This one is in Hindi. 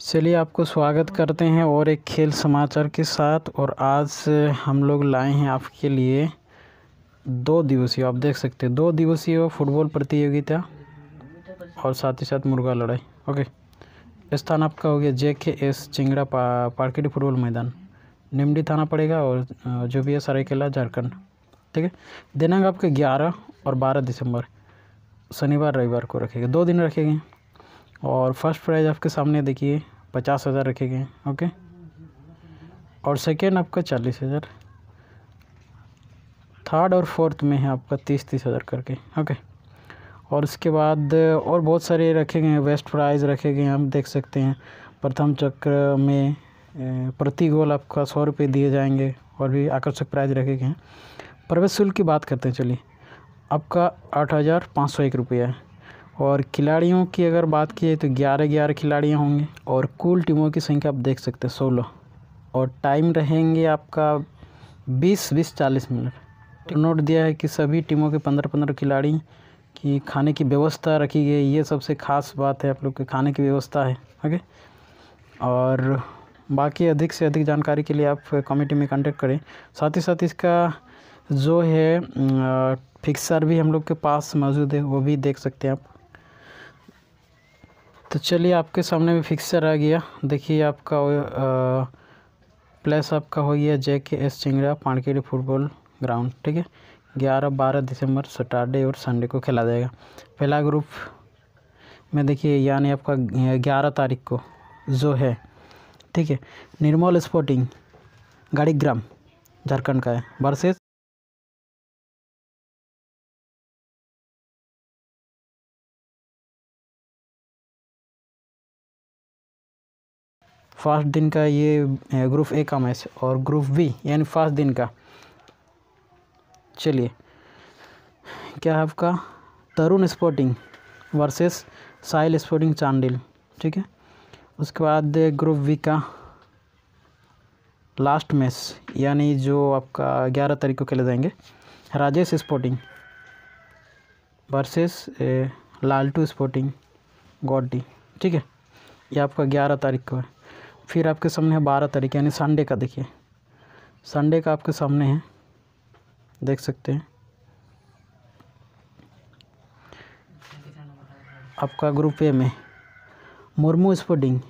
चलिए आपको स्वागत करते हैं और एक खेल समाचार के साथ और आज हम लोग लाए हैं आपके लिए दो दिवसीय आप देख सकते हैं दो दिवसीय फुटबॉल प्रतियोगिता और साथ ही साथ मुर्गा लड़ाई ओके स्थान आपका हो गया जे के एस चिंगड़ा पा, पार्किटी फुटबॉल मैदान निमडी थाना पड़ेगा और जो भी है सरायकेला झारखंड ठीक है दिनांक आपके ग्यारह और बारह दिसंबर शनिवार रविवार को रखेगा दो दिन रखेंगे और फर्स्ट प्राइज़ आपके सामने देखिए पचास हज़ार रखे गए ओके और सेकेंड आपका चालीस हज़ार थर्ड और फोर्थ में है आपका तीस तीस हज़ार करके ओके और उसके बाद और बहुत सारे रखे गए हैं वेस्ट प्राइज़ रखे गए हैं आप देख सकते हैं प्रथम चक्र में प्रति गोल आपका सौ रुपये दिए जाएंगे और भी आकर्षक प्राइज़ रखे गए हैं प्रवेश शुल्क की बात करते हैं चलिए आपका आठ हज़ार पाँच सौ एक रुपया है और खिलाड़ियों की अगर बात की जाए तो ग्यारह ग्यारह खिलाड़ी होंगे और कुल टीमों की संख्या आप देख सकते हैं सोलह और टाइम रहेंगे आपका बीस बीस चालीस मिनट तो नोट दिया है कि सभी टीमों के पंद्रह पंद्रह खिलाड़ी की खाने की व्यवस्था रखी गई ये सबसे ख़ास बात है आप लोग के खाने की व्यवस्था है ओके और बाकी अधिक से अधिक जानकारी के लिए आप कमेटी में कांटेक्ट करें साथ ही साथ इसका जो है फिक्सर भी हम लोग के पास मौजूद है वो भी देख सकते हैं आप तो चलिए आपके सामने भी फिक्सर आ गया देखिए आपका प्लेस आपका हो गया J K S Chingra Pankedi football ground ठीक है ग्यारह बारह दिसंबर सैटरडे और संडे को खेला जाएगा पहला ग्रुप में देखिए यानी आपका ग्यारह तारीख को जो है ठीक है निर्मल स्पोर्टिंग गाड़ी ग्राम झारखंड का है वर्सेस फर्स्ट दिन का ये ग्रुप ए का मैच और ग्रुप बी यानी फर्स्ट दिन का चलिए क्या है आपका Tarun sporting versus Sahil sporting Chandil ठीक है उसके बाद ग्रुप वी का लास्ट मैच यानी जो आपका ग्यारह तारीख को खेले जाएंगे Rajesh sporting versus Laltu sporting Gaudi ठीक है ये आपका ग्यारह तारीख को है फिर आपके सामने है बारह तारीख यानी संडे का देखिए संडे का आपके सामने है देख सकते हैं आपका ग्रुप ए में मुर्मू स्पोर्टिंग